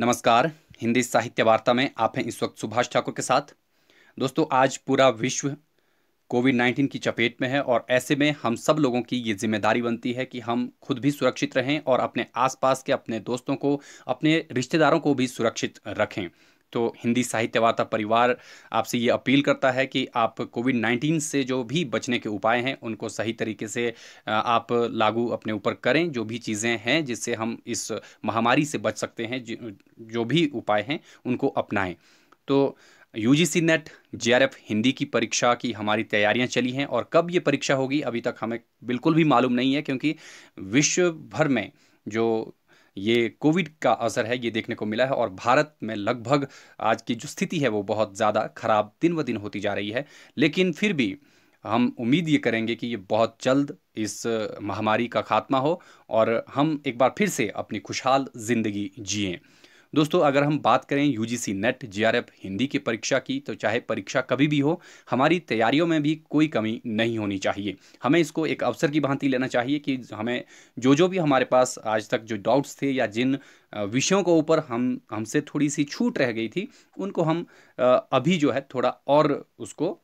नमस्कार हिंदी साहित्य वार्ता में आप हैं इस वक्त सुभाष ठाकुर के साथ दोस्तों आज पूरा विश्व कोविड नाइन्टीन की चपेट में है और ऐसे में हम सब लोगों की ये जिम्मेदारी बनती है कि हम खुद भी सुरक्षित रहें और अपने आसपास के अपने दोस्तों को अपने रिश्तेदारों को भी सुरक्षित रखें तो हिंदी साहित्य वार्ता परिवार आपसे ये अपील करता है कि आप कोविड नाइन्टीन से जो भी बचने के उपाय हैं उनको सही तरीके से आप लागू अपने ऊपर करें जो भी चीज़ें हैं जिससे हम इस महामारी से बच सकते हैं जो भी उपाय हैं उनको अपनाएं तो U G C NET J R F Hindi की परीक्षा की हमारी तैयारियां चली हैं और कब ये परीक्षा होगी अभी तक हमें बिल्कुल भी मालूम नहीं है क्योंकि विश्व भर में जो ये कोविड का असर है ये देखने को मिला है और भारत में लगभग आज की जो स्थिति है वो बहुत ज़्यादा खराब दिन ब दिन होती जा रही है लेकिन फिर भी हम उम्मीद ये करेंगे कि ये बहुत जल्द इस महामारी का खात्मा हो और हम एक बार फिर से अपनी खुशहाल ज़िंदगी जिये दोस्तों अगर हम बात करें U G C NET J R F Hindi की परीक्षा की तो चाहे परीक्षा कभी भी हो हमारी तैयारियों में भी कोई कमी नहीं होनी चाहिए हमें इसको एक अवसर की भांति लेना चाहिए कि हमें जो जो भी हमारे पास आज तक जो डाउट्स थे या जिन विषयों के ऊपर हम हमसे थोड़ी सी छूट रह गई थी उनको हम अभी जो है थोड़ा और उसको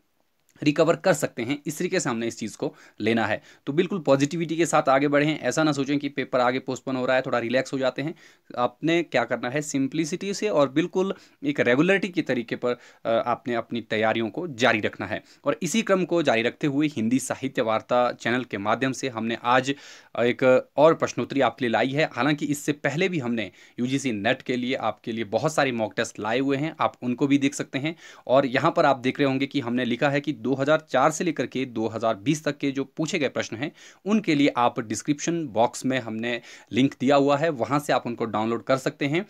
रिकवर कर सकते हैं इस तरीके से हमने इस चीज़ को लेना है तो बिल्कुल पॉजिटिविटी के साथ आगे बढ़ें ऐसा ना सोचें कि पेपर आगे पोस्टपोन हो रहा है थोड़ा रिलैक्स हो जाते हैं आपने क्या करना है सिंप्लिसिटी से और बिल्कुल एक रेगुलरिटी के तरीके पर आपने अपनी तैयारियों को जारी रखना है और इसी क्रम को जारी रखते हुए हिंदी साहित्य वार्ता चैनल के माध्यम से हमने आज एक और प्रश्नोत्तरी आपके लिए लाई है हालांकि इससे पहले भी हमने यू नेट के लिए आपके लिए बहुत सारे मॉक टेस्ट लाए हुए हैं आप उनको भी देख सकते हैं और यहाँ पर आप देख रहे होंगे कि हमने लिखा है कि दो 2004 से लेकर के 2020 तक के जो पूछे गए प्रश्न हैं उनके लिए आप डिस्क्रिप्शन बॉक्स में हमने लिंक दिया हुआ है वहां से आप उनको डाउनलोड कर सकते हैं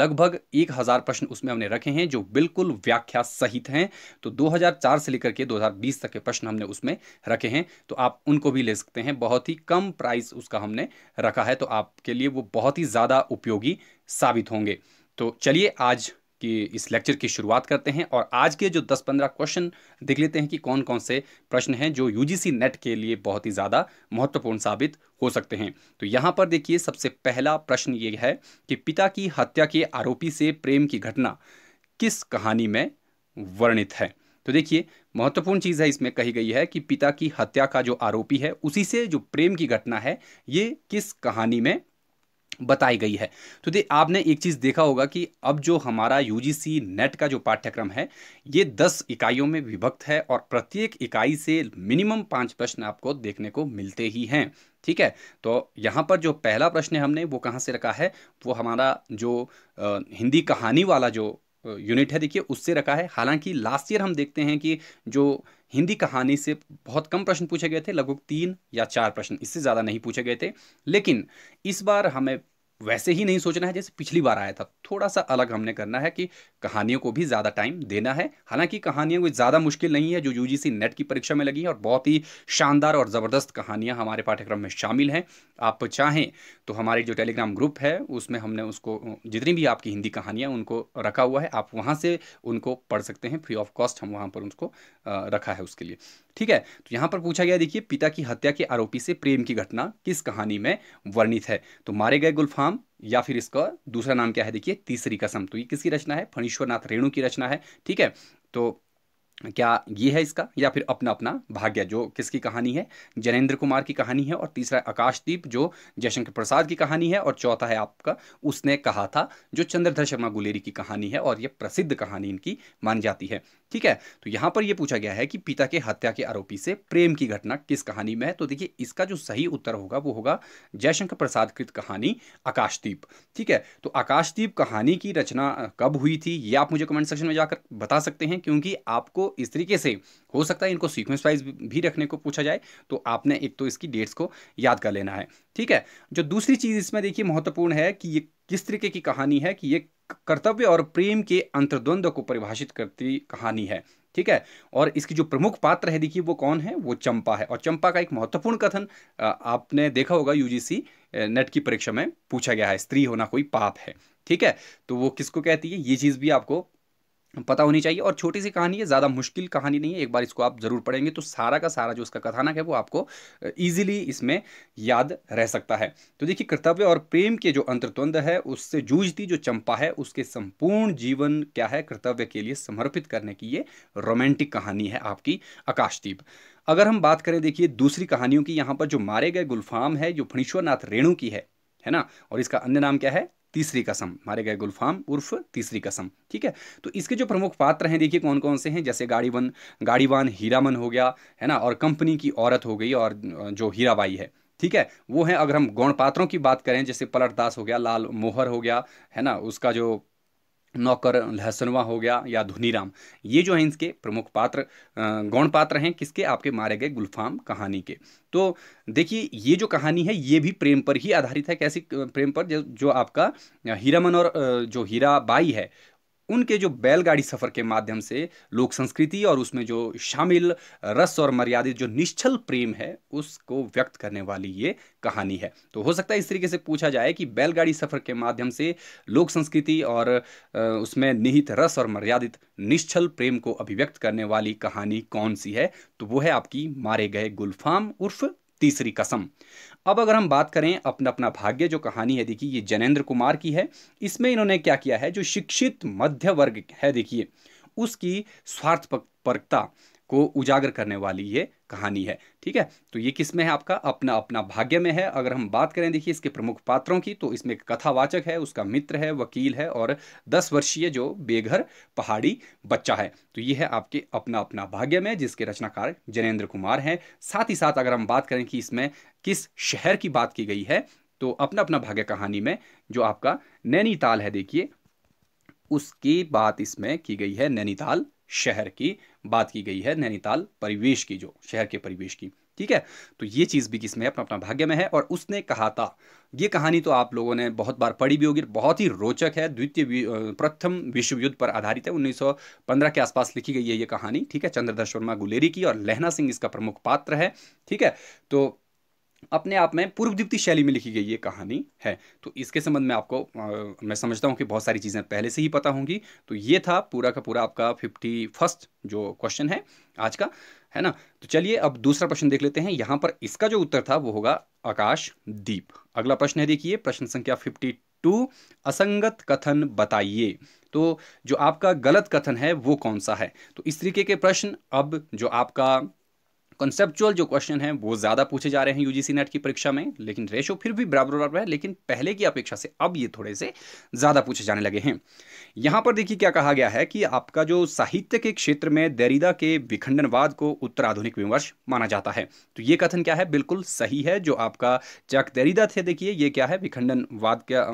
लगभग एक हज़ार प्रश्न उसमें हमने रखे हैं जो बिल्कुल व्याख्या सहित हैं तो 2004 से लेकर के 2020 तक के प्रश्न हमने उसमें रखे हैं तो आप उनको भी ले सकते हैं बहुत ही कम प्राइस उसका हमने रखा है तो आपके लिए वो बहुत ही ज़्यादा उपयोगी साबित होंगे तो चलिए आज कि इस लेक्चर की शुरुआत करते हैं और आज के जो 10-15 क्वेश्चन देख लेते हैं कि कौन कौन से प्रश्न हैं जो यूजीसी नेट के लिए बहुत ही ज़्यादा महत्वपूर्ण साबित हो सकते हैं तो यहाँ पर देखिए सबसे पहला प्रश्न ये है कि पिता की हत्या के आरोपी से प्रेम की घटना किस कहानी में वर्णित है तो देखिए महत्वपूर्ण चीज़ है इसमें कही गई है कि पिता की हत्या का जो आरोपी है उसी से जो प्रेम की घटना है ये किस कहानी में बताई गई है तो देखिए आपने एक चीज़ देखा होगा कि अब जो हमारा यूजीसी नेट का जो पाठ्यक्रम है ये दस इकाइयों में विभक्त है और प्रत्येक इकाई से मिनिमम पाँच प्रश्न आपको देखने को मिलते ही हैं ठीक है तो यहाँ पर जो पहला प्रश्न हमने वो कहाँ से रखा है वो हमारा जो हिंदी कहानी वाला जो यूनिट है देखिए उससे रखा है हालांकि लास्ट ईयर हम देखते हैं कि जो हिंदी कहानी से बहुत कम प्रश्न पूछे गए थे लगभग तीन या चार प्रश्न इससे ज़्यादा नहीं पूछे गए थे लेकिन इस बार हमें वैसे ही नहीं सोचना है जैसे पिछली बार आया था थोड़ा सा अलग हमने करना है कि कहानियों को भी ज़्यादा टाइम देना है हालांकि कहानियाँ कोई ज़्यादा मुश्किल नहीं है जो यू नेट की परीक्षा में लगी हैं और बहुत ही शानदार और ज़बरदस्त कहानियाँ हमारे पाठ्यक्रम में शामिल हैं आप चाहें तो हमारे जो टेलीग्राम ग्रुप है उसमें हमने उसको जितनी भी आपकी हिंदी कहानियाँ उनको रखा हुआ है आप वहाँ से उनको पढ़ सकते हैं फ्री ऑफ कॉस्ट हम वहाँ पर उसको रखा है उसके लिए ठीक है तो यहां पर पूछा गया देखिए पिता की हत्या के आरोपी से प्रेम की घटना किस कहानी में वर्णित है तो मारे गए गुलफाम या फिर इसका दूसरा नाम क्या है देखिए तीसरी कसम तो ये किसकी रचना है फणीश्वरनाथ रेणु की रचना है ठीक है तो क्या ये है इसका या फिर अपना अपना भाग्य जो किसकी कहानी है जनेन्द्र कुमार की कहानी है और तीसरा आकाशदीप जो जयशंकर प्रसाद की कहानी है और चौथा है आपका उसने कहा था जो चंद्रधर शर्मा गुलेरी की कहानी है और ये प्रसिद्ध कहानी इनकी मानी जाती है ठीक है तो यहाँ पर ये पूछा गया है कि पिता के हत्या के आरोपी से प्रेम की घटना किस कहानी में है तो देखिए इसका जो सही उत्तर होगा वो होगा जयशंकर प्रसाद कृत कहानी आकाशदीप ठीक है तो आकाशदीप कहानी की रचना कब हुई थी ये आप मुझे कमेंट सेक्शन में जाकर बता सकते हैं क्योंकि आपको इस तरीके से हो सकता है इनको सीक्वेंस वाइज भी रखने को पूछा जाए तो आपने एक तो इसकी डेट्स को याद कर लेना है ठीक है जो दूसरी चीज़ इसमें देखिए महत्वपूर्ण है कि ये किस तरीके की कहानी है कि ये कर्तव्य और प्रेम के अंतर्द्वंद को परिभाषित करती कहानी है ठीक है और इसकी जो प्रमुख पात्र है देखिए वो कौन है वो चंपा है और चंपा का एक महत्वपूर्ण कथन आपने देखा होगा यूजीसी नेट की परीक्षा में पूछा गया है स्त्री होना कोई पाप है ठीक है तो वो किसको कहती है ये चीज़ भी आपको पता होनी चाहिए और छोटी सी कहानी है ज़्यादा मुश्किल कहानी नहीं है एक बार इसको आप ज़रूर पढ़ेंगे तो सारा का सारा जो उसका कथानक है वो आपको ईजिली इसमें याद रह सकता है तो देखिए कर्तव्य और प्रेम के जो अंतर्द्वंद है उससे जूझती जो चंपा है उसके संपूर्ण जीवन क्या है कर्तव्य के लिए समर्पित करने की ये रोमांटिक कहानी है आपकी आकाशदीप अगर हम बात करें देखिए दूसरी कहानियों की यहाँ पर जो मारे गए गुलफाम है जो फणीश्वरनाथ रेणु की है है ना और इसका अन्य नाम क्या है तीसरी कसम मारे गए गुलफाम उर्फ तीसरी कसम ठीक है तो इसके जो प्रमुख पात्र हैं देखिए कौन कौन से हैं जैसे गाड़ीवन गाड़ीवान हीरामन हो गया है ना और कंपनी की औरत हो गई और जो हीराबाई है ठीक है वो है अगर हम गौण पात्रों की बात करें जैसे पलटदास हो गया लाल मोहर हो गया है ना उसका जो नौकर लहसनवा हो गया या धुनीराम ये जो हैं इनके प्रमुख पात्र गौण पात्र हैं किसके आपके मारे गए गुलफाम कहानी के तो देखिए ये जो कहानी है ये भी प्रेम पर ही आधारित है कैसी प्रेम पर जो आपका हीरामन और जो हीरा बाई है उनके जो बैलगाड़ी सफ़र के माध्यम से लोक संस्कृति और उसमें जो शामिल रस और मर्यादित जो निश्चल प्रेम है उसको व्यक्त करने वाली ये कहानी है तो हो सकता है इस तरीके से पूछा जाए कि बैलगाड़ी सफ़र के माध्यम से लोक संस्कृति और उसमें निहित रस और मर्यादित निश्चल प्रेम को अभिव्यक्त करने वाली कहानी कौन सी है तो वो है आपकी मारे गए गुलफाम उर्फ तीसरी कसम अब अगर हम बात करें अपना अपना भाग्य जो कहानी है देखिए ये जनेन्द्र कुमार की है इसमें इन्होंने क्या किया है जो शिक्षित मध्य वर्ग है देखिए उसकी परकता को उजागर करने वाली ये कहानी है ठीक है तो ये किस में है आपका अपना अपना भाग्य में है अगर हम बात करें देखिए इसके प्रमुख पात्रों की तो इसमें कथावाचक है उसका मित्र है वकील है और दस वर्षीय जो बेघर पहाड़ी बच्चा है तो ये है आपके अपना अपना भाग्य में जिसके रचनाकार जनेन्द्र कुमार हैं साथ ही साथ अगर हम बात करें कि इसमें किस शहर की बात की गई है तो अपना अपना भाग्य कहानी में जो आपका नैनीताल है देखिए उसकी बात इसमें की गई है नैनीताल शहर की बात की गई है नैनीताल परिवेश की जो शहर के परिवेश की ठीक है तो ये चीज़ भी किसमें अपना अपना भाग्य में है और उसने कहा था ये कहानी तो आप लोगों ने बहुत बार पढ़ी भी होगी बहुत ही रोचक है द्वितीय प्रथम विश्व युद्ध पर आधारित है 1915 के आसपास लिखी गई है ये कहानी ठीक है चंद्रधर शर्मा गुलेरी की और लहना सिंह इसका प्रमुख पात्र है ठीक है तो अपने आप में पूर्व दीप्ति शैली में लिखी गई ये कहानी है तो इसके संबंध में आपको आ, मैं समझता हूँ कि बहुत सारी चीज़ें पहले से ही पता होंगी तो ये था पूरा का पूरा आपका फिफ्टी फर्स्ट जो क्वेश्चन है आज का है ना तो चलिए अब दूसरा प्रश्न देख लेते हैं यहाँ पर इसका जो उत्तर था वो होगा आकाश दीप अगला प्रश्न है देखिए प्रश्न संख्या फिफ्टी टू असंगत कथन बताइए तो जो आपका गलत कथन है वो कौन सा है तो इस तरीके के प्रश्न अब जो आपका कंसेप्चुअल जो क्वेश्चन है वो ज़्यादा पूछे जा रहे हैं यूजीसी नेट की परीक्षा में लेकिन रेशो फिर भी बराबर बराबर है लेकिन पहले की अपेक्षा से अब ये थोड़े से ज़्यादा पूछे जाने लगे हैं यहां पर देखिए क्या कहा गया है कि आपका जो साहित्य के क्षेत्र में दरिदा के विखंडनवाद को उत्तराधुनिक विमर्श माना जाता है तो ये कथन क्या है बिल्कुल सही है जो आपका चक दरिदा थे देखिए ये क्या है विखंडनवाद क्या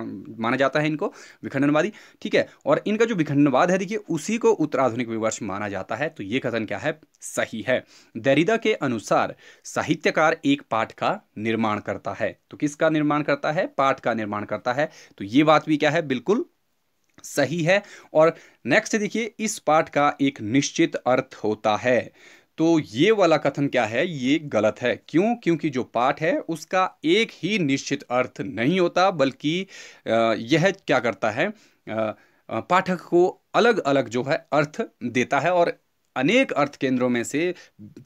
माना जाता है इनको विखंडनवादी ठीक है और इनका जो विखंडनवाद है देखिए उसी को उत्तराधुनिक विमर्श माना जाता है तो ये कथन क्या है सही है दरिदा के अनुसार साहित्यकार एक पाठ का निर्माण करता है तो किसका निर्माण करता है पाठ का निर्माण करता है तो ये बात भी क्या है बिल्कुल सही है और नेक्स्ट देखिए इस पाठ का एक निश्चित अर्थ होता है तो ये वाला कथन क्या है ये गलत है क्यों क्योंकि जो पाठ है उसका एक ही निश्चित अर्थ नहीं होता बल्कि यह क्या करता है पाठक को अलग अलग जो है अर्थ देता है और अनेक अर्थ केंद्रों में से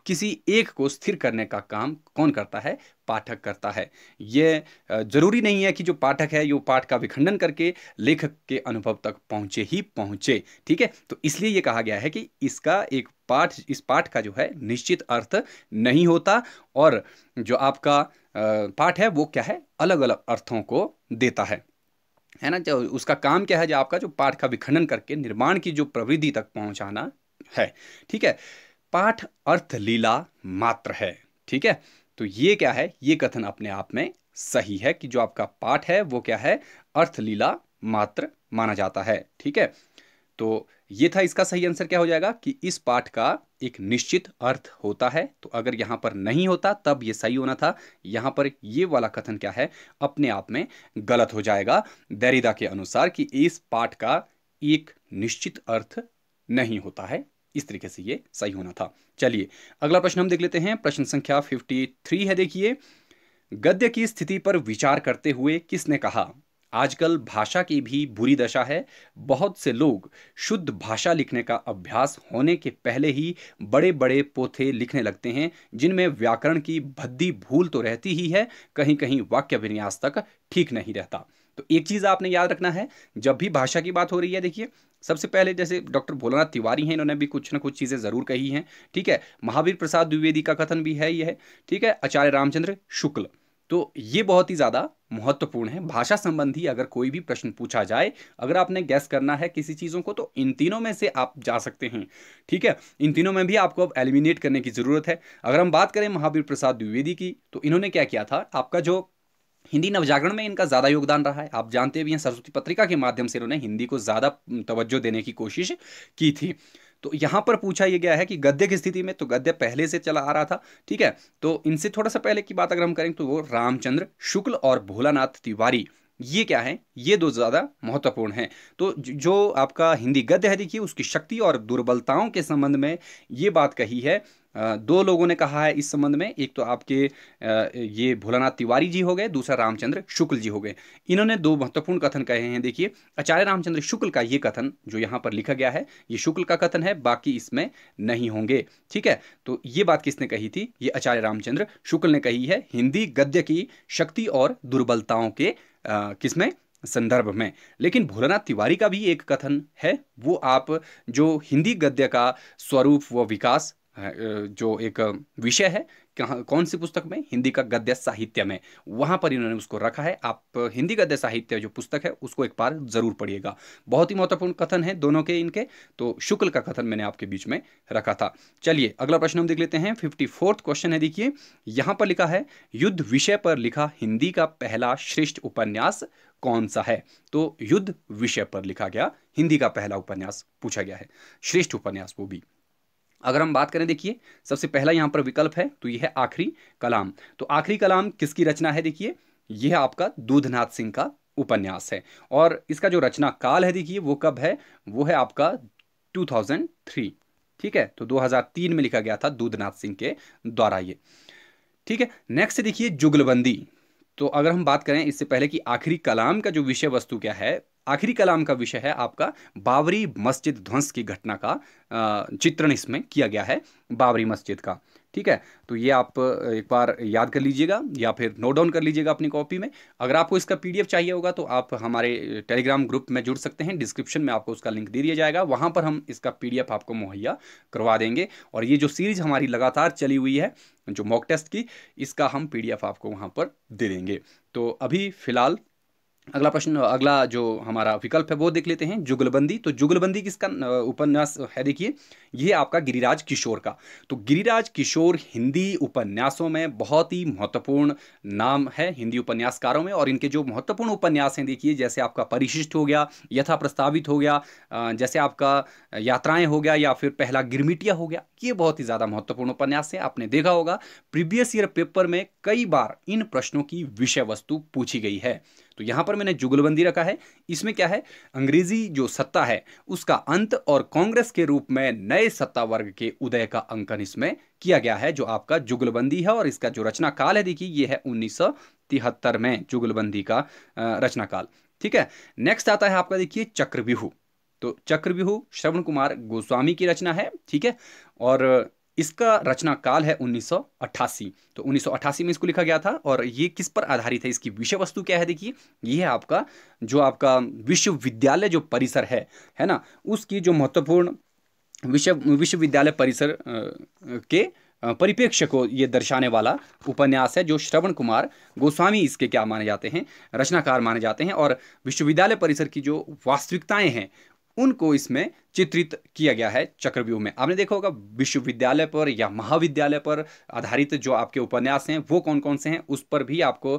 किसी एक को स्थिर करने का काम कौन करता है पाठक करता है यह जरूरी नहीं है कि जो पाठक है वो पाठ का विखंडन करके लेखक के अनुभव तक पहुंचे ही पहुंचे ठीक है तो इसलिए ये कहा गया है कि इसका एक पाठ इस पाठ का जो है निश्चित अर्थ नहीं होता और जो आपका पाठ है वो क्या है अलग अलग अर्थों को देता है है ना जो तो उसका काम क्या है जो आपका जो पाठ का विखंडन करके निर्माण की जो प्रवृत्ति तक पहुंचाना है ठीक है पाठ अर्थ लीला मात्र है ठीक है तो ये क्या है ये कथन अपने आप में सही है कि जो आपका पाठ है वो क्या है अर्थ लीला मात्र माना जाता है ठीक है तो ये था इसका सही आंसर क्या हो जाएगा कि इस पाठ का एक निश्चित अर्थ होता है तो अगर यहां पर नहीं होता तब ये सही होना था यहां पर ये वाला कथन क्या है अपने आप में गलत हो जाएगा दरिदा के अनुसार कि इस पाठ का एक निश्चित अर्थ नहीं होता है इस तरीके से ये सही होना था चलिए अगला प्रश्न हम देख लेते हैं प्रश्न संख्या फिफ्टी थ्री है देखिए गद्य की स्थिति पर विचार करते हुए किसने कहा आजकल भाषा की भी बुरी दशा है बहुत से लोग शुद्ध भाषा लिखने का अभ्यास होने के पहले ही बड़े बड़े पोथे लिखने लगते हैं जिनमें व्याकरण की भद्दी भूल तो रहती ही है कहीं कहीं वाक्य विन्यास तक ठीक नहीं रहता तो एक चीज़ आपने याद रखना है जब भी भाषा की बात हो रही है देखिए सबसे पहले जैसे डॉक्टर भोलानाथ तिवारी हैं इन्होंने भी कुछ ना कुछ चीज़ें ज़रूर कही हैं ठीक है महावीर प्रसाद द्विवेदी का कथन भी है यह ठीक है आचार्य रामचंद्र शुक्ल तो ये बहुत ही ज़्यादा महत्वपूर्ण है भाषा संबंधी अगर कोई भी प्रश्न पूछा जाए अगर आपने गैस करना है किसी चीज़ों को तो इन तीनों में से आप जा सकते हैं ठीक है इन तीनों में भी आपको अब एलिमिनेट करने की ज़रूरत है अगर हम बात करें महावीर प्रसाद द्विवेदी की तो इन्होंने क्या किया था आपका जो हिंदी नवजागरण में इनका ज़्यादा योगदान रहा है आप जानते भी हैं सरस्वती पत्रिका के माध्यम से इन्होंने हिंदी को ज़्यादा तवज्जो देने की कोशिश की थी तो यहाँ पर पूछा यह गया है कि गद्य की स्थिति में तो गद्य पहले से चला आ रहा था ठीक है तो इनसे थोड़ा सा पहले की बात अगर हम करें तो वो रामचंद्र शुक्ल और भोलानाथ तिवारी ये क्या है ये दो ज़्यादा महत्वपूर्ण हैं तो जो आपका हिंदी गद्य है देखिए उसकी शक्ति और दुर्बलताओं के संबंध में ये बात कही है दो लोगों ने कहा है इस संबंध में एक तो आपके ये भोलानाथ तिवारी जी हो गए दूसरा रामचंद्र शुक्ल जी हो गए इन्होंने दो महत्वपूर्ण कथन कहे हैं देखिए आचार्य रामचंद्र शुक्ल का ये कथन जो यहाँ पर लिखा गया है ये शुक्ल का कथन है बाकी इसमें नहीं होंगे ठीक है तो ये बात किसने कही थी ये आचार्य रामचंद्र शुक्ल ने कही है हिंदी गद्य की शक्ति और दुर्बलताओं के किसमें संदर्भ में लेकिन भोलानाथ तिवारी का भी एक कथन है वो आप जो हिंदी गद्य का स्वरूप व विकास जो एक विषय है कौन सी पुस्तक में हिंदी का गद्य साहित्य में वहाँ पर इन्होंने उसको रखा है आप हिंदी गद्य साहित्य जो पुस्तक है उसको एक बार ज़रूर पढ़िएगा बहुत ही महत्वपूर्ण कथन है दोनों के इनके तो शुक्ल का कथन मैंने आपके बीच में रखा था चलिए अगला प्रश्न हम देख लेते हैं फिफ्टी फोर्थ क्वेश्चन है देखिए यहाँ पर लिखा है युद्ध विषय पर लिखा हिंदी का पहला श्रेष्ठ उपन्यास कौन सा है तो युद्ध विषय पर लिखा गया हिंदी का पहला उपन्यास पूछा गया है श्रेष्ठ उपन्यास वो भी अगर हम बात करें देखिए सबसे पहला यहाँ पर विकल्प है तो यह है आखिरी कलाम तो आखिरी कलाम किसकी रचना है देखिए यह आपका दूधनाथ सिंह का उपन्यास है और इसका जो रचना काल है देखिए वो कब है वो है आपका 2003 ठीक है तो 2003 में लिखा गया था दूधनाथ सिंह के द्वारा ये ठीक है नेक्स्ट देखिए जुगलबंदी तो अगर हम बात करें इससे पहले कि आखिरी कलाम का जो विषय वस्तु क्या है आखिरी कलाम का विषय है आपका बाबरी मस्जिद ध्वंस की घटना का चित्रण इसमें किया गया है बाबरी मस्जिद का ठीक है तो ये आप एक बार याद कर लीजिएगा या फिर नोट डाउन कर लीजिएगा अपनी कॉपी में अगर आपको इसका पीडीएफ चाहिए होगा तो आप हमारे टेलीग्राम ग्रुप में जुड़ सकते हैं डिस्क्रिप्शन में आपको उसका लिंक दे दिया जाएगा वहाँ पर हम इसका पीडीएफ आपको मुहैया करवा देंगे और ये जो सीरीज हमारी लगातार चली हुई है जो मॉक टेस्ट की इसका हम पी आपको वहाँ पर दे देंगे तो अभी फ़िलहाल अगला प्रश्न अगला जो हमारा विकल्प है वो देख लेते हैं जुगलबंदी तो जुगलबंदी किसका उपन्यास है देखिए ये आपका गिरिराज किशोर का तो गिरिराज किशोर हिंदी उपन्यासों में बहुत ही महत्वपूर्ण नाम है हिंदी उपन्यासकारों में और इनके जो महत्वपूर्ण उपन्यास हैं देखिए जैसे आपका परिशिष्ट हो गया यथा प्रस्तावित हो गया जैसे आपका यात्राएं हो गया या फिर पहला गिरमिटिया हो गया ये बहुत ही ज़्यादा महत्वपूर्ण उपन्यास है आपने देखा होगा प्रीवियस ईयर पेपर में कई बार इन प्रश्नों की विषय वस्तु पूछी गई है तो यहां पर मैंने जुगलबंदी रखा है इसमें क्या है अंग्रेजी जो सत्ता है उसका अंत और कांग्रेस के रूप में नए सत्ता वर्ग के उदय का अंकन इसमें किया गया है जो आपका जुगलबंदी है और इसका जो रचना काल है देखिए यह है उन्नीस में जुगलबंदी का रचना काल ठीक है नेक्स्ट आता है आपका देखिए चक्रव्यूह तो चक्रव्यूह श्रवण कुमार गोस्वामी की रचना है ठीक है और इसका रचना काल है 1988 तो 1988 में इसको लिखा गया था और ये किस पर आधारित है इसकी विषय वस्तु क्या है देखिए ये है आपका जो आपका विश्वविद्यालय जो परिसर है है ना उसकी जो महत्वपूर्ण विश्व विश्वविद्यालय परिसर के परिप्रेक्ष्य को ये दर्शाने वाला उपन्यास है जो श्रवण कुमार गोस्वामी इसके क्या माने जाते हैं रचनाकार माने जाते हैं और विश्वविद्यालय परिसर की जो वास्तविकताएं हैं उनको इसमें चित्रित किया गया है चक्रव्यूह में आपने देखा होगा विश्वविद्यालय पर या महाविद्यालय पर आधारित जो आपके उपन्यास हैं वो कौन कौन से हैं उस पर भी आपको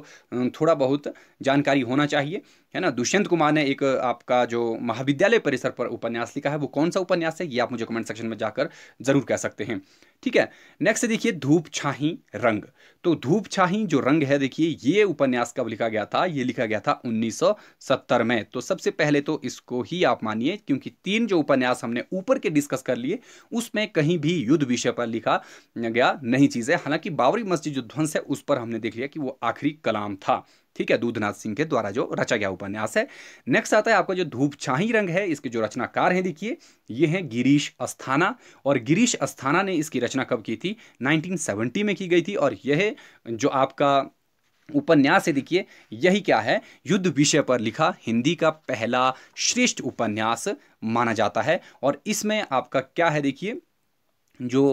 थोड़ा बहुत जानकारी होना चाहिए है ना दुष्यंत कुमार ने एक आपका जो महाविद्यालय परिसर पर उपन्यास लिखा है वो कौन सा उपन्यास है ये आप मुझे कमेंट सेक्शन में जाकर जरूर कह सकते हैं ठीक है नेक्स्ट देखिए धूप छाही रंग तो धूप छाही जो रंग है देखिए ये उपन्यास कब लिखा गया था ये लिखा गया था 1970 में तो सबसे पहले तो इसको ही आप मानिए क्योंकि तीन जो उपन्यास उपन्यास हमने ऊपर के डिस्कस कर लिए उसमें कहीं भी युद्ध विषय पर लिखा गया नहीं चीज़ है हालांकि बाबरी मस्जिद जो ध्वंस है उस पर हमने देख लिया कि वो आखिरी कलाम था ठीक है दूधनाथ सिंह के द्वारा जो रचा गया उपन्यास है नेक्स्ट आता है आपका जो धूप छाही रंग है इसके जो रचनाकार हैं देखिए ये हैं गिरीश अस्थाना और गिरीश अस्थाना ने इसकी रचना कब की थी 1970 में की गई थी और यह जो आपका उपन्यास से देखिए यही क्या है युद्ध विषय पर लिखा हिंदी का पहला श्रेष्ठ उपन्यास माना जाता है और इसमें आपका क्या है देखिए जो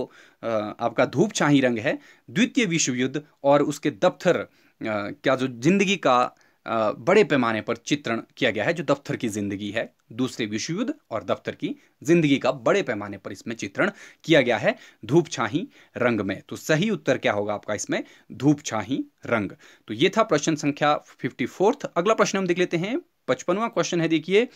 आपका धूप छाही रंग है द्वितीय विश्व युद्ध और उसके दफ्तर क्या जो जिंदगी का बड़े पैमाने पर चित्रण किया गया है जो दफ्तर की ज़िंदगी है दूसरे विश्व युद्ध और दफ्तर की ज़िंदगी का बड़े पैमाने पर इसमें चित्रण किया गया है धूप छाही रंग में तो सही उत्तर क्या होगा आपका इसमें धूप छाही रंग तो ये था प्रश्न संख्या फिफ्टी फोर्थ अगला प्रश्न हम देख लेते हैं पचपनवा क्वेश्चन है देखिए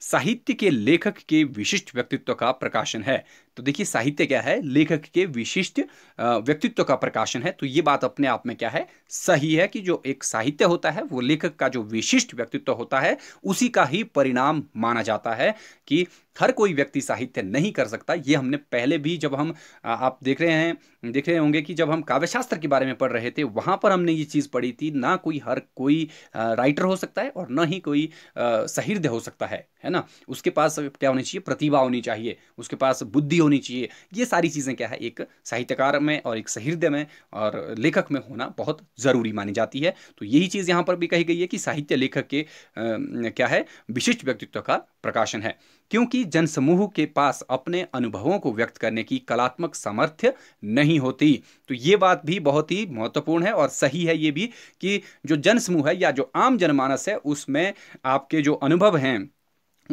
साहित्य के लेखक के विशिष्ट व्यक्तित्व का प्रकाशन है तो देखिए साहित्य क्या है लेखक के विशिष्ट व्यक्तित्व का प्रकाशन है तो ये बात अपने आप में क्या है सही है कि जो एक साहित्य होता है वो लेखक का जो विशिष्ट व्यक्तित्व होता है उसी का ही परिणाम माना जाता है कि हर कोई व्यक्ति साहित्य नहीं कर सकता ये हमने पहले भी जब हम आप देख रहे हैं देख रहे होंगे कि जब हम काव्यशास्त्र के बारे में पढ़ रहे थे वहाँ पर हमने ये चीज़ पढ़ी थी ना कोई हर कोई राइटर हो सकता है और ना ही कोई सहृदय हो सकता है है है ना उसके पास क्या होनी चाहिए प्रतिभा होनी चाहिए उसके पास बुद्धि होनी चाहिए ये सारी चीज़ें क्या है एक साहित्यकार में और एक सहृदय में और लेखक में होना बहुत ज़रूरी मानी जाती है तो यही चीज़ यहाँ पर भी कही गई है कि साहित्य लेखक के आ, क्या है विशिष्ट व्यक्तित्व का प्रकाशन है क्योंकि जनसमूह के पास अपने अनुभवों को व्यक्त करने की कलात्मक सामर्थ्य नहीं होती तो ये बात भी बहुत ही महत्वपूर्ण है और सही है ये भी कि जो जनसमूह है या जो आम जनमानस है उसमें आपके जो अनुभव हैं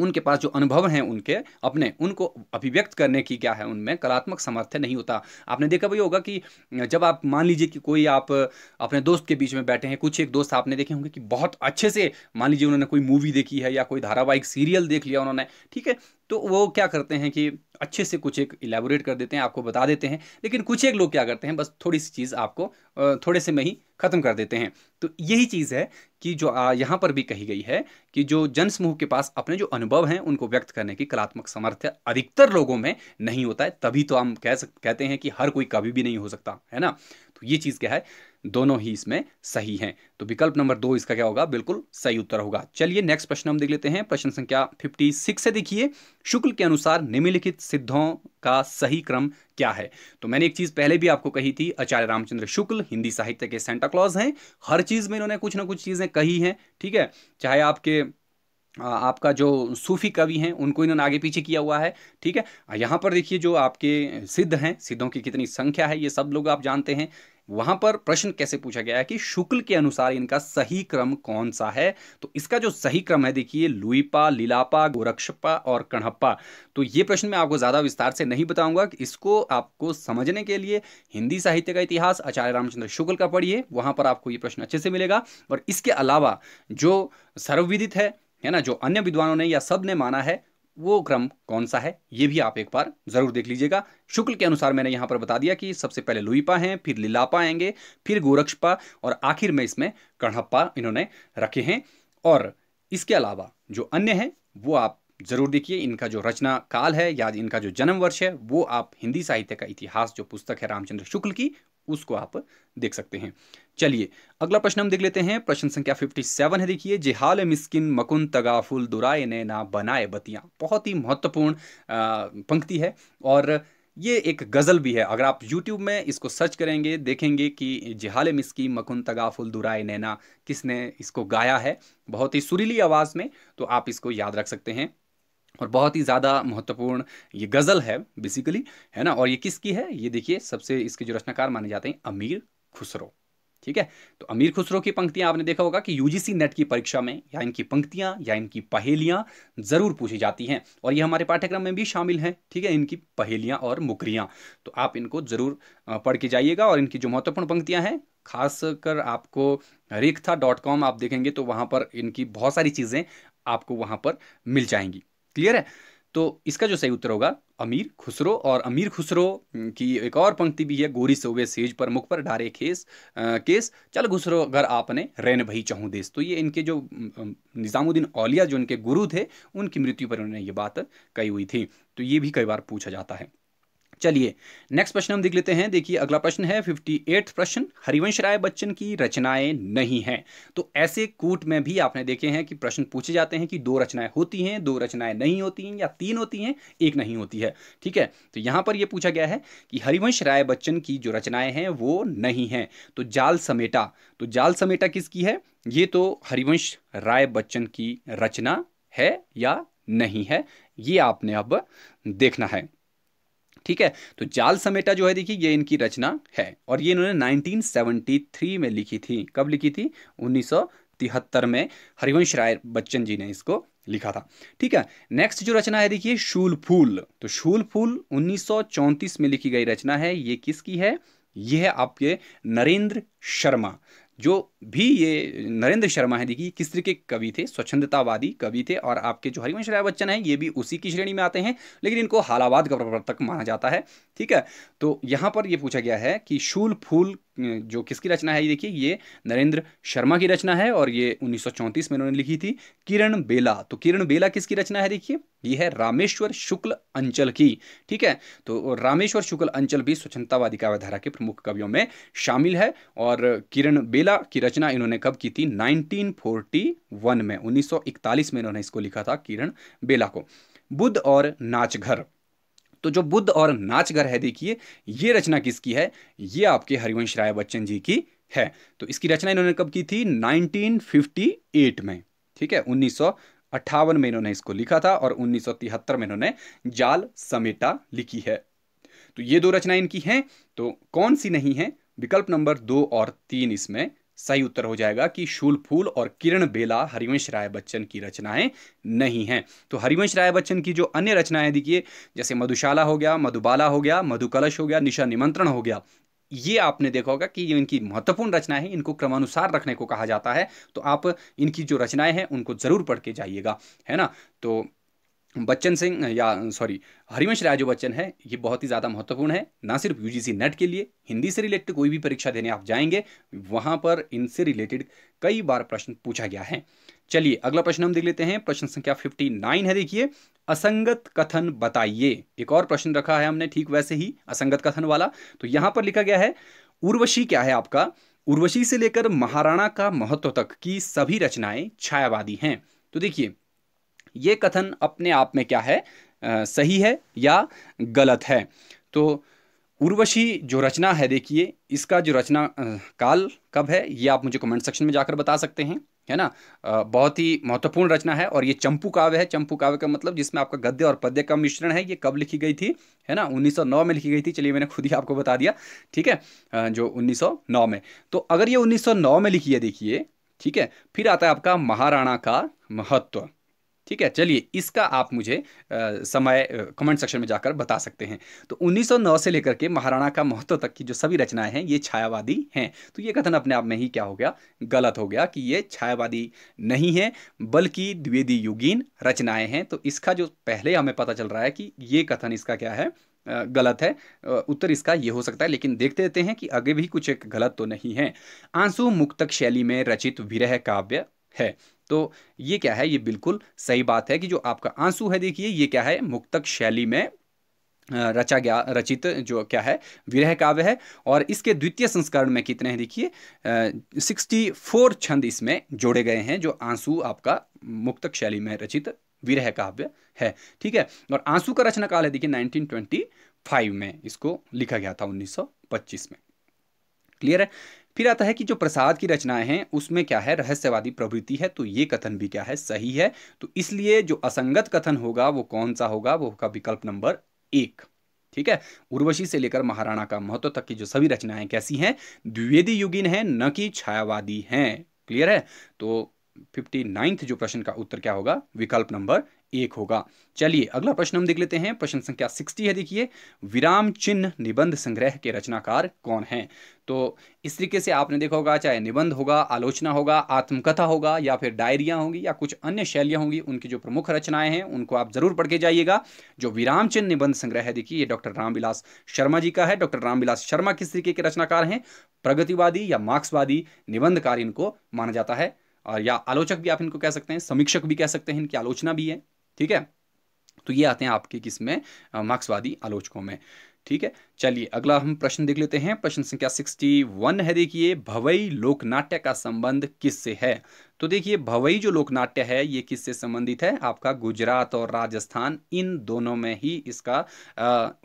उनके पास जो अनुभव हैं उनके अपने उनको अभिव्यक्त करने की क्या है उनमें कलात्मक सामर्थ्य नहीं होता आपने देखा भी होगा कि जब आप मान लीजिए कि कोई आप अपने दोस्त के बीच में बैठे हैं कुछ एक दोस्त आपने देखे होंगे कि बहुत अच्छे से मान लीजिए उन्होंने कोई मूवी देखी है या कोई धारावाहिक सीरियल देख लिया उन्होंने ठीक है तो वो क्या करते हैं कि अच्छे से कुछ एक इलेबोरेट कर देते हैं आपको बता देते हैं लेकिन कुछ एक लोग क्या करते हैं बस थोड़ी सी चीज़ आपको थोड़े से में ही ख़त्म कर देते हैं तो यही चीज़ है कि जो यहाँ पर भी कही गई है कि जो जन समूह के पास अपने जो अनुभव हैं उनको व्यक्त करने की कलात्मक सामर्थ्य अधिकतर लोगों में नहीं होता है तभी तो हम कह सक कहते हैं कि हर कोई कभी भी नहीं हो सकता है ना तो ये चीज़ क्या है दोनों ही इसमें सही हैं तो विकल्प नंबर दो इसका क्या होगा बिल्कुल सही उत्तर होगा चलिए नेक्स्ट प्रश्न हम देख लेते हैं प्रश्न संख्या 56 से देखिए शुक्ल के अनुसार निम्नलिखित सिद्धों का सही क्रम क्या है तो मैंने एक चीज़ पहले भी आपको कही थी आचार्य रामचंद्र शुक्ल हिंदी साहित्य के सेंटाक्लॉज हैं हर चीज़ में इन्होंने कुछ ना कुछ चीज़ें कही हैं ठीक है चाहे आपके आपका जो सूफ़ी कवि हैं उनको इन्होंने आगे पीछे किया हुआ है ठीक है यहाँ पर देखिए जो आपके सिद्ध हैं सिद्धों की कितनी संख्या है ये सब लोग आप जानते हैं वहां पर प्रश्न कैसे पूछा गया है कि शुक्ल के अनुसार इनका सही क्रम कौन सा है तो इसका जो सही क्रम है देखिए लुईपा लीलापा गोरक्षपा और कणहप्पा तो ये प्रश्न मैं आपको ज़्यादा विस्तार से नहीं बताऊंगा इसको आपको समझने के लिए हिंदी साहित्य का इतिहास आचार्य रामचंद्र शुक्ल का पढ़िए वहाँ पर आपको ये प्रश्न अच्छे से मिलेगा और इसके अलावा जो सर्वविदित है है ना जो अन्य विद्वानों ने या सब ने माना है वो क्रम कौन सा है ये भी आप एक बार जरूर देख लीजिएगा शुक्ल के अनुसार मैंने यहां पर बता दिया कि सबसे पहले लुईपा हैं फिर लीलापा आएंगे फिर गोरक्षपा और आखिर में इसमें कणप्पा इन्होंने रखे हैं और इसके अलावा जो अन्य हैं वो आप जरूर देखिए इनका जो रचना काल है या इनका जो जन्म वर्ष है वो आप हिंदी साहित्य का इतिहास जो पुस्तक है रामचंद्र शुक्ल की उसको आप देख सकते हैं चलिए अगला प्रश्न हम देख लेते हैं प्रश्न संख्या 57 है देखिए जिहाल मिस्किन मकुन तगाफुल दुराए ने ना बनाए बतिया बहुत ही महत्वपूर्ण पंक्ति है और ये एक गज़ल भी है अगर आप YouTube में इसको सर्च करेंगे देखेंगे कि जिहाल मिस्की मकुन तगाफुल दुराए नैना किसने इसको गाया है बहुत ही सुरीली आवाज़ में तो आप इसको याद रख सकते हैं और बहुत ही ज़्यादा महत्वपूर्ण ये गज़ल है बेसिकली है ना और ये किसकी है ये देखिए सबसे इसके जो रचनाकार माने जाते हैं अमीर खुसरो ठीक है तो अमीर खुसरो की पंक्तियां आपने देखा होगा कि यूजीसी नेट की परीक्षा में या इनकी पंक्तियां या इनकी पहेलियां जरूर पूछी जाती हैं और ये हमारे पाठ्यक्रम में भी शामिल हैं ठीक है इनकी पहेलियां और मुकरियां तो आप इनको जरूर पढ़ के जाइएगा और इनकी जो महत्वपूर्ण पंक्तियां हैं खास कर आपको रेखा डॉट कॉम आप देखेंगे तो वहाँ पर इनकी बहुत सारी चीज़ें आपको वहाँ पर मिल जाएंगी क्लियर है तो इसका जो सही उत्तर होगा अमीर खुसरो और अमीर खुसरो की एक और पंक्ति भी है गोरी सोवे सेज पर मुख पर डारे खेस आ, केस चल घुसरो अगर आपने रैन भई चाहूँ देश तो ये इनके जो निज़ामुद्दीन औलिया जो इनके गुरु थे उनकी मृत्यु पर उन्होंने ये बात कही हुई थी तो ये भी कई बार पूछा जाता है चलिए नेक्स्ट प्रश्न हम देख लेते हैं देखिए अगला प्रश्न है फिफ्टी एट प्रश्न हरिवंश राय बच्चन की रचनाएं नहीं हैं तो ऐसे कूट में भी आपने देखे हैं कि प्रश्न पूछे जाते हैं कि दो रचनाएं होती हैं दो रचनाएं नहीं होती हैं या तीन होती हैं एक नहीं होती है ठीक है तो यहां पर यह पूछा गया है कि हरिवंश राय बच्चन की जो रचनाएं हैं वो नहीं है तो जाल समेटा तो जाल समेटा किसकी है ये तो हरिवंश राय बच्चन की रचना है या नहीं है ये आपने अब देखना है ठीक है तो जाल समेटा जो है देखिए ये इनकी रचना है और ये इन्होंने 1973 में लिखी थी कब लिखी थी 1973 में हरिवंश राय बच्चन जी ने इसको लिखा था ठीक है नेक्स्ट जो रचना है देखिए शूल फूल तो शूल फूल उन्नीस में लिखी गई रचना है ये किसकी है यह है आपके नरेंद्र शर्मा जो भी ये नरेंद्र शर्मा है देखिए किस तरह के कवि थे स्वच्छंदतावादी कवि थे और आपके जो हरिवंश राय बच्चन हैं ये भी उसी की श्रेणी में आते हैं लेकिन इनको हालावाद का प्रवर्तक माना जाता है ठीक है तो यहाँ पर ये पूछा गया है कि शूल फूल जो किसकी रचना है ये देखिए ये नरेंद्र शर्मा की रचना है और ये 1934 में इन्होंने लिखी थी किरण बेला तो किरण बेला किसकी रचना है देखिए ये है रामेश्वर शुक्ल अंचल की ठीक है तो रामेश्वर शुक्ल अंचल भी स्वच्छतावादी काव्यधारा के प्रमुख कवियों में शामिल है और किरण बेला की रचना इन्होंने कब की थी नाइनटीन में उन्नीस में इन्होंने इसको लिखा था किरण बेला को बुद्ध और नाचघर तो जो बुद्ध और नाचगर है देखिए ये रचना किसकी है ये आपके हरिवंश राय बच्चन जी की है तो इसकी रचना इन्होंने कब की थी 1958 में ठीक है उन्नीस में इन्होंने इसको लिखा था और उन्नीस में इन्होंने जाल समेटा लिखी है तो ये दो रचना इनकी हैं तो कौन सी नहीं है विकल्प नंबर दो और तीन इसमें सही उत्तर हो जाएगा कि शूल फूल और किरण बेला हरिवंश राय बच्चन की रचनाएं नहीं हैं तो हरिवंश राय बच्चन की जो अन्य रचनाएं देखिए जैसे मधुशाला हो गया मधुबाला हो गया मधुकलश हो गया निशा निमंत्रण हो गया ये आपने देखा होगा कि ये इनकी महत्वपूर्ण रचनाएं हैं इनको क्रमानुसार रखने को कहा जाता है तो आप इनकी जो रचनाएं हैं उनको ज़रूर पढ़ के जाइएगा है ना तो बच्चन सिंह या सॉरी हरिवंश राय जो बच्चन है ये बहुत ही ज़्यादा महत्वपूर्ण है ना सिर्फ यूजीसी नेट के लिए हिंदी से रिलेटेड कोई भी परीक्षा देने आप जाएंगे वहाँ पर इनसे रिलेटेड कई बार प्रश्न पूछा गया है चलिए अगला प्रश्न हम देख लेते हैं प्रश्न संख्या फिफ्टी नाइन है देखिए असंगत कथन बताइए एक और प्रश्न रखा है हमने ठीक वैसे ही असंगत कथन वाला तो यहाँ पर लिखा गया है उर्वशी क्या है आपका उर्वशी से लेकर महाराणा का महत्व तक की सभी रचनाएं छायावादी हैं तो देखिए ये कथन अपने आप में क्या है आ, सही है या गलत है तो उर्वशी जो रचना है देखिए इसका जो रचना काल कब है ये आप मुझे कमेंट सेक्शन में जाकर बता सकते हैं है ना बहुत ही महत्वपूर्ण रचना है और ये चंपू काव्य है चंपू काव्य का मतलब जिसमें आपका गद्य और पद्य का मिश्रण है ये कब लिखी गई थी है ना 1909 में लिखी गई थी चलिए मैंने खुद ही आपको बता दिया ठीक है जो 1909 में तो अगर ये 1909 में लिखी है देखिए ठीक है फिर आता है आपका महाराणा का महत्व ठीक है चलिए इसका आप मुझे आ, समय कमेंट सेक्शन में जाकर बता सकते हैं तो 1909 से लेकर के महाराणा का महत्व तक की जो सभी रचनाएं हैं ये छायावादी हैं तो ये कथन अपने आप में ही क्या हो गया गलत हो गया कि ये छायावादी नहीं है बल्कि द्विवेदी युगीन रचनाएं हैं तो इसका जो पहले हमें पता चल रहा है कि ये कथन इसका क्या है गलत है उत्तर इसका ये हो सकता है लेकिन देखते रहते हैं कि आगे भी कुछ एक गलत तो नहीं है आंसू मुक्तक शैली में रचित विरह काव्य है तो ये क्या है ये बिल्कुल सही बात है कि जो आपका आंसू है देखिए ये क्या है मुक्तक शैली में रचा गया रचित जो क्या है विरह काव्य है और इसके द्वितीय संस्करण में कितने हैं देखिए सिक्सटी फोर छंद इसमें जोड़े गए हैं जो आंसू आपका मुक्तक शैली में रचित विरह काव्य है ठीक है और आंसू का रचना काल है देखिए 1925 में इसको लिखा गया था 1925 में क्लियर है फिर आता है कि जो प्रसाद की रचनाएं हैं उसमें क्या है रहस्यवादी प्रवृत्ति है तो ये कथन भी क्या है सही है तो इसलिए जो असंगत कथन होगा वो कौन सा होगा वो होगा विकल्प नंबर एक ठीक है उर्वशी से लेकर महाराणा का महत्व तक की जो सभी रचनाएं कैसी हैं द्विवेदी युगीन है न कि छायावादी हैं क्लियर है तो फिफ्टी नाइन्थ जो प्रश्न का उत्तर क्या होगा विकल्प नंबर एक होगा चलिए अगला प्रश्न हम देख लेते हैं प्रश्न संख्या सिक्सटी है देखिए विराम चिन्ह निबंध संग्रह के रचनाकार कौन हैं तो इस तरीके से आपने देखा होगा चाहे निबंध होगा आलोचना होगा आत्मकथा होगा या फिर डायरिया होंगी या कुछ अन्य शैलियां होंगी उनकी जो प्रमुख रचनाएं हैं उनको आप जरूर पढ़ के जाइएगा जो विराम चिन्ह निबंध संग्रह है देखिए ये डॉक्टर रामविलास शर्मा जी का है डॉक्टर रामविलास शर्मा किस तरीके के रचनाकार हैं प्रगतिवादी या मार्क्सवादी निबंधकार इनको माना जाता है और या आलोचक भी आप इनको कह सकते हैं समीक्षक भी कह सकते हैं इनकी आलोचना भी है ठीक है तो ये आते हैं आपके किस में मार्क्सवादी आलोचकों में ठीक है चलिए अगला हम प्रश्न देख लेते हैं प्रश्न संख्या सिक्सटी वन है देखिए भवई लोकनाट्य का संबंध किससे है तो देखिए भवई जो लोकनाट्य है ये किससे संबंधित है आपका गुजरात और राजस्थान इन दोनों में ही इसका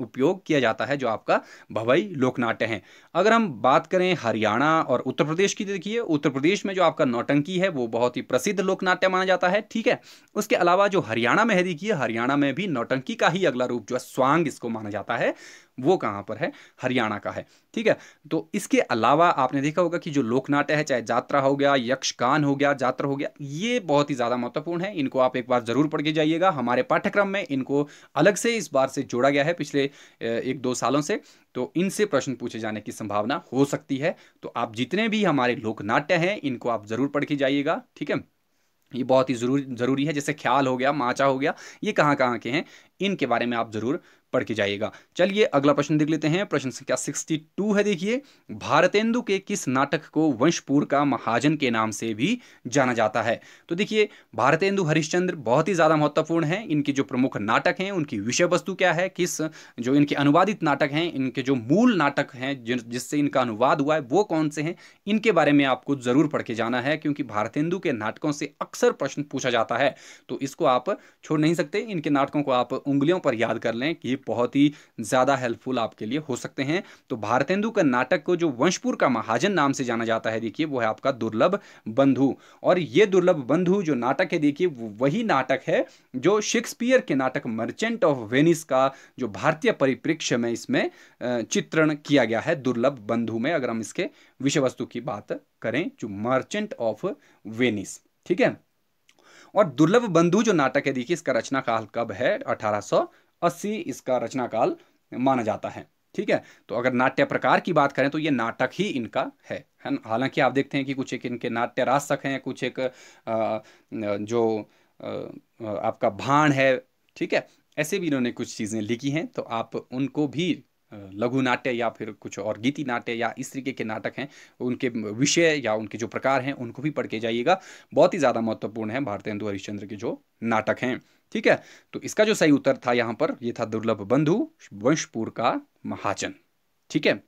उपयोग किया जाता है जो आपका भवई लोकनाट्य है अगर हम बात करें हरियाणा और उत्तर प्रदेश की देखिए उत्तर प्रदेश में जो आपका नौटंकी है वो बहुत ही प्रसिद्ध लोकनाट्य माना जाता है ठीक है उसके अलावा जो हरियाणा में है देखिए हरियाणा में भी नौटंकी का ही अगला रूप जो है स्वांग इसको माना जाता है वो कहाँ कहाँ पर है हरियाणा का है ठीक है तो इसके अलावा आपने देखा होगा कि जो लोकनाट्य है चाहे जात्रा हो गया यक्षगान हो गया जात्रा हो गया ये बहुत ही ज़्यादा महत्वपूर्ण है इनको आप एक बार ज़रूर पढ़ के जाइएगा हमारे पाठ्यक्रम में इनको अलग से इस बार से जोड़ा गया है पिछले एक दो सालों से तो इनसे प्रश्न पूछे जाने की संभावना हो सकती है तो आप जितने भी हमारे लोकनाट्य हैं इनको आप ज़रूर पढ़ के जाइएगा ठीक है ये बहुत ही जरूर ज़रूरी है जैसे ख्याल हो गया माचा हो गया ये कहाँ कहाँ के हैं इनके बारे में आप ज़रूर पढ़ के जाइएगा चलिए अगला प्रश्न देख लेते हैं प्रश्न संख्या सिक्सटी टू है देखिए भारतेंदु के किस नाटक को वंशपुर का महाजन के नाम से भी जाना जाता है तो देखिए भारतेंदु हरिश्चंद्र बहुत ही ज़्यादा महत्वपूर्ण है इनके जो प्रमुख नाटक हैं उनकी विषय वस्तु क्या है किस जो इनके अनुवादित नाटक हैं इनके जो मूल नाटक हैं जिससे इनका अनुवाद हुआ है वो कौन से हैं इनके बारे में आपको ज़रूर पढ़ के जाना है क्योंकि भारतेंदु के नाटकों से अक्सर प्रश्न पूछा जाता है तो इसको आप छोड़ नहीं सकते इनके नाटकों को आप उंगलियों पर याद कर लें कि बहुत ही ज़्यादा हेल्पफुल आपके लिए हो सकते हैं तो भारतेंदु का नाटक को जो वंशपुर का महाजन नाम से जाना जाता है देखिए वो है आपका दुर्लभ बंधु और ये दुर्लभ बंधु जो नाटक है देखिए वही नाटक है जो शेक्सपियर के नाटक मर्चेंट ऑफ वेनिस का जो भारतीय परिप्रेक्ष्य में इसमें चित्रण किया गया है दुर्लभ बंधु में अगर हम इसके विषय वस्तु की बात करें जो मर्चेंट ऑफ वेनिस ठीक है और दुर्लभ बंधु जो नाटक है देखिए इसका रचना काल कब है अठारह अस्सी इसका रचना काल माना जाता है ठीक है तो अगर नाट्य प्रकार की बात करें तो ये नाटक ही इनका है ना हालांकि आप देखते हैं कि कुछ एक इनके नाट्य रासक हैं कुछ एक आ, जो आ, आपका भाण है ठीक है ऐसे भी इन्होंने कुछ चीज़ें लिखी हैं तो आप उनको भी लघु नाट्य या फिर कुछ और गीति नाट्य या इस तरीके के नाटक हैं उनके विषय या उनके जो प्रकार हैं उनको भी पढ़ के जाइएगा बहुत ही ज़्यादा महत्वपूर्ण है भारतेंदु हरिश्चंद्र के जो नाटक हैं ठीक है तो इसका जो सही उत्तर था यहां पर ये था दुर्लभ बंधु वंशपुर का महाजन ठीक है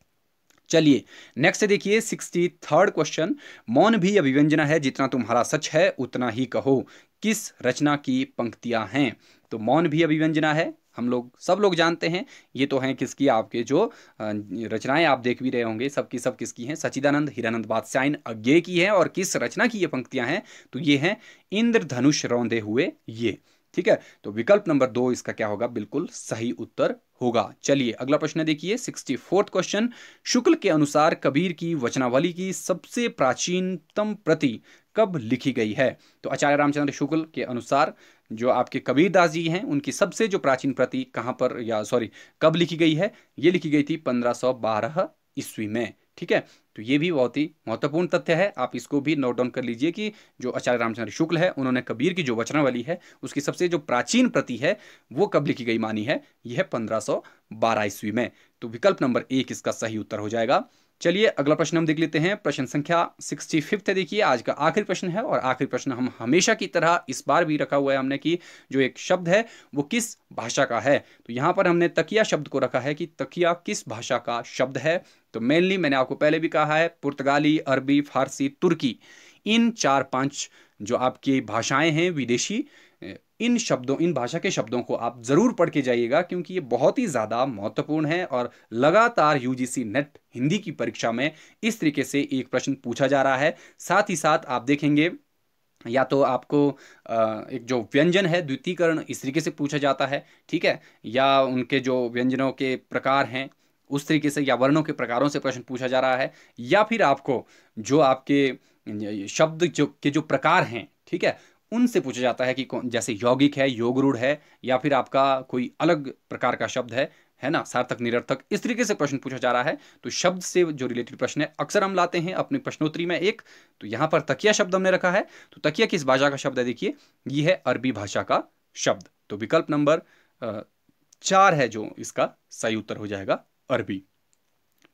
चलिए नेक्स्ट देखिए सिक्सटी थर्ड क्वेश्चन मौन भी अभिव्यंजना है जितना तुम्हारा सच है उतना ही कहो किस रचना की पंक्तियां हैं तो मौन भी अभिव्यंजना है हम लोग सब लोग जानते हैं ये तो हैं किसकी आपके जो रचनाएं आप देख भी रहे होंगे सबकी सब किसकी हैं सचिदानंद हिरानंद बादशाहन अज्ञे की है और किस रचना की ये पंक्तियां हैं तो ये हैं इंद्रधनुष रौंदे हुए ये ठीक है तो विकल्प नंबर दो इसका क्या होगा बिल्कुल सही उत्तर होगा चलिए अगला प्रश्न देखिए सिक्सटी फोर्थ क्वेश्चन शुक्ल के अनुसार कबीर की वचनावली की सबसे प्राचीनतम प्रति कब लिखी गई है तो आचार्य रामचंद्र शुक्ल के अनुसार जो आपके कबीरदास जी हैं उनकी सबसे जो प्राचीन प्रति कहाँ पर या सॉरी कब लिखी गई है ये लिखी गई थी 1512 ईस्वी में ठीक है तो ये भी बहुत ही महत्वपूर्ण तथ्य है आप इसको भी नोट डाउन कर लीजिए कि जो आचार्य रामचंद्र शुक्ल है उन्होंने कबीर की जो वचनावली है उसकी सबसे जो प्राचीन प्रति है वो कब लिखी गई मानी है यह पंद्रह सौ बारह ईस्वी में तो विकल्प नंबर एक इसका सही उत्तर हो जाएगा चलिए अगला प्रश्न हम देख लेते हैं प्रश्न संख्या सिक्सटी फिफ्थ है देखिए आज का आखिरी प्रश्न है और आखिरी प्रश्न हम हमेशा की तरह इस बार भी रखा हुआ है हमने कि जो एक शब्द है वो किस भाषा का है तो यहाँ पर हमने तकिया शब्द को रखा है कि तकिया किस भाषा का शब्द है तो मेनली मैंने आपको पहले भी कहा है पुर्तगाली अरबी फारसी तुर्की इन चार पांच जो आपकी भाषाएं हैं विदेशी इन शब्दों इन भाषा के शब्दों को आप ज़रूर पढ़ के जाइएगा क्योंकि ये बहुत ही ज़्यादा महत्वपूर्ण है और लगातार यूजीसी नेट हिंदी की परीक्षा में इस तरीके से एक प्रश्न पूछा जा रहा है साथ ही साथ आप देखेंगे या तो आपको एक जो व्यंजन है द्वितीयकरण इस तरीके से पूछा जाता है ठीक है या उनके जो व्यंजनों के प्रकार हैं उस तरीके से या वर्णों के प्रकारों से प्रश्न पूछा जा रहा है या फिर आपको जो आपके शब्द जो के जो प्रकार हैं ठीक है उनसे पूछा जाता है कि कौन जैसे यौगिक है योगरूढ़ है या फिर आपका कोई अलग प्रकार का शब्द है है ना सार्थक निरर्थक इस तरीके से प्रश्न पूछा जा रहा है तो शब्द से जो रिलेटेड प्रश्न है अक्सर हम लाते हैं अपने प्रश्नोत्तरी में एक तो यहां पर तकिया शब्द हमने रखा है तो तकिया किस भाषा का शब्द है देखिए ये है अरबी भाषा का शब्द तो विकल्प नंबर चार है जो इसका सही उत्तर हो जाएगा अरबी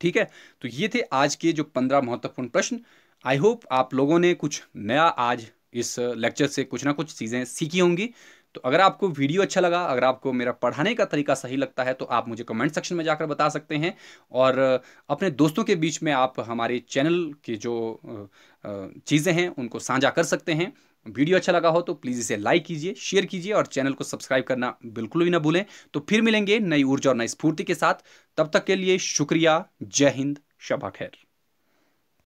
ठीक है तो ये थे आज के जो पंद्रह महत्वपूर्ण प्रश्न आई होप आप लोगों ने कुछ नया आज इस लेक्चर से कुछ ना कुछ चीज़ें सीखी होंगी तो अगर आपको वीडियो अच्छा लगा अगर आपको मेरा पढ़ाने का तरीका सही लगता है तो आप मुझे कमेंट सेक्शन में जाकर बता सकते हैं और अपने दोस्तों के बीच में आप हमारे चैनल के जो चीज़ें हैं उनको साझा कर सकते हैं वीडियो अच्छा लगा हो तो प्लीज़ इसे लाइक कीजिए शेयर कीजिए और चैनल को सब्सक्राइब करना बिल्कुल भी ना भूलें तो फिर मिलेंगे नई ऊर्जा और नई स्फूर्ति के साथ तब तक के लिए शुक्रिया जय हिंद शबा खैर